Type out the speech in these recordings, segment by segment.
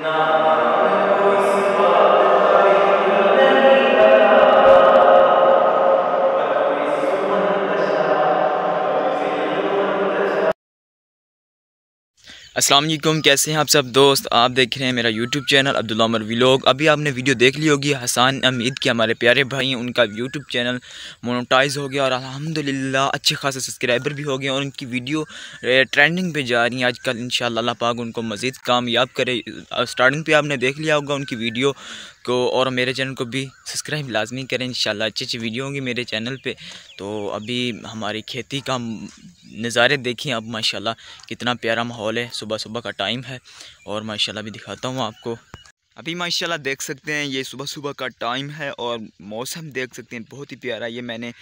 Nada. अस्सलाम वालेकुम कैसे हैं आप सब दोस्त आप देख रहे हैं मेरा YouTube channel Abdul Amar vlog अभी आपने वीडियो देख ली होगी हसान अमीद के हमारे प्यारे भाई हैं उनका यूट्यूब चैनल मोनोटाइज हो गया और अल्हम्दुलिल्लाह अच्छे खासे सब्सक्राइबर भी हो गए और उनकी वीडियो ट्रेंडिंग पे जा रही हैं आजकल इन पाक उनको मज़ीद कामयाब करे स्टार्टिंग पर आपने देख लिया होगा उनकी वीडियो को और मेरे चैनल को भी सब्सक्राइब लाजमी करें इन अच्छी अच्छी वीडियो होंगी मेरे चैनल पे तो अभी हमारी खेती का नज़ारे देखें अब माशाल्लाह कितना प्यारा माहौल है सुबह सुबह का टाइम है और माशाल्लाह भी दिखाता हूँ आपको अभी माशाल्लाह देख सकते हैं ये सुबह सुबह का टाइम है और मौसम देख सकते हैं बहुत ही प्यारा ये मैंने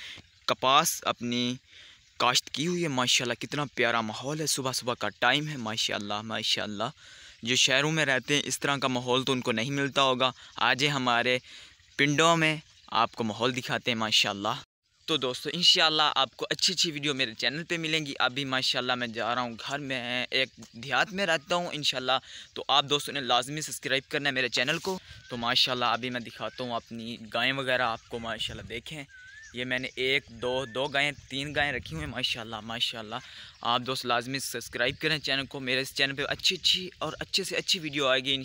कपास अपनी काश्त की हुई है माशाल्लाह कितना प्यारा माहौल है सुबह सुबह का टाइम है माशाल्लाह माशाल्लाह जो शहरों में रहते हैं इस तरह का माहौल तो उनको नहीं मिलता होगा आज हमारे पिंडों में आपको माहौल दिखाते हैं माशाल्लाह तो दोस्तों इन आपको अच्छी अच्छी वीडियो मेरे चैनल पे मिलेंगी अभी माशाल्लाह मैं जा रहा हूँ घर में एक देहात में रहता हूँ इन तो आप दोस्तों ने लाजमी सब्सक्राइब करना है मेरे चैनल को तो माशाल्लाह अभी मैं दिखाता हूँ अपनी गायें वगैरह आपको माशाल्लाह देखें ये मैंने एक दो दो गायें तीन गायें रखी हुई हैं माशाल्लाह माशाल्लाह आप दोस्त लाजमी सब्सक्राइब करें चैनल को मेरे इस चैनल पे अच्छी अच्छी और अच्छे से अच्छी वीडियो आएगी इन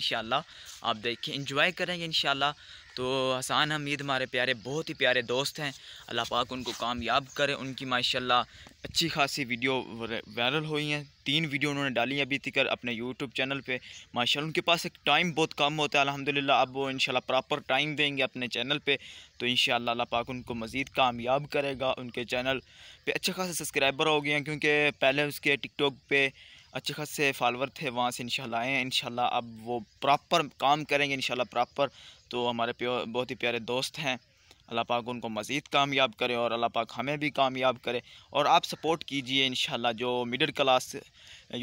आप देखें इंजॉय करेंगे इन तो हसान हमीद हमारे प्यारे बहुत ही प्यारे दोस्त हैं अल्लाह पाक उनको कामयाब करें उनकी माशाल्लाह अच्छी खासी वीडियो वायरल हुई हैं तीन वीडियो उन्होंने डाली हैं अभी तक अपने यूट्यूब चैनल पे माशाल्लाह उनके पास एक टाइम बहुत कम होता है अल्हम्दुलिल्लाह अब वो इंशाल्लाह प्रॉपर टाइम देंगे अपने चैनल पे तो इंशाल्लाह अल्लाह पाक उनको मज़ीद कामयाब करेगा उनके चैनल पे अच्छा खासा सब्सक्राइबर हो गए हैं क्योंकि पहले उसके टिकट पर अच्छे खासे फॉलोअर थे वहाँ से इंशाल्लाह आए हैं इंशाल्लाह अब वो प्रॉपर काम करेंगे इंशाल्लाह प्रॉपर तो हमारे बहुत ही प्यारे दोस्त हैं अल्लाह पाक उनको मज़ीद कामयाब करे और अल्लाह पाक हमें भी कामयाब करे और आप सपोर्ट कीजिए इन जो मिडिल क्लास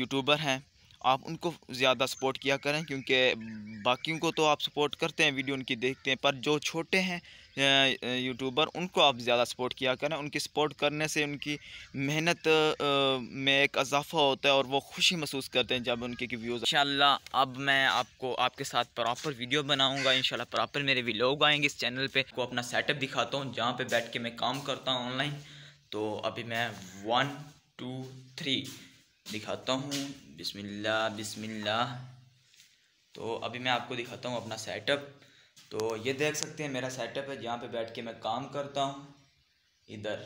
यूट्यूबर हैं आप उनको ज़्यादा सपोर्ट किया करें क्योंकि बाकियों को तो आप सपोर्ट करते हैं वीडियो उनकी देखते हैं पर जो छोटे हैं यूट्यूबर उनको आप ज़्यादा सपोर्ट किया करें उनकी सपोर्ट करने से उनकी मेहनत में एक अजाफ़ा होता है और वो खुशी महसूस करते हैं जब उनके व्यूज़ इन अब मैं आपको आपके साथ प्रॉपर वीडियो बनाऊँगा इन प्रॉपर मेरे व्लॉग आएंगे इस चैनल पर को अपना सेटअप दिखाता हूँ जहाँ पर बैठ के मैं काम करता हूँ ऑनलाइन तो अभी मैं वन टू थ्री दिखाता हूँ बिस्मिल्लाह बिस्मिल्लाह तो अभी मैं आपको दिखाता हूँ अपना सेटअप तो ये देख सकते हैं मेरा सेटअप है जहाँ पे बैठ के मैं काम करता हूँ इधर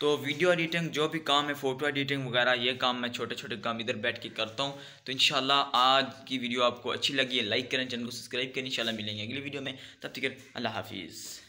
तो वीडियो एडिटिंग जो भी काम है फ़ोटो एडिटिंग वगैरह ये काम मैं छोटे छोटे काम इधर बैठ के करता हूँ तो इंशाल्लाह आज की वीडियो आपको अच्छी लगी है लाइक करें चैनल को सब्सक्राइब करें इंशाल्लाह मिलेंगे अगली वीडियो में तब तक अल्लाह हाफिज़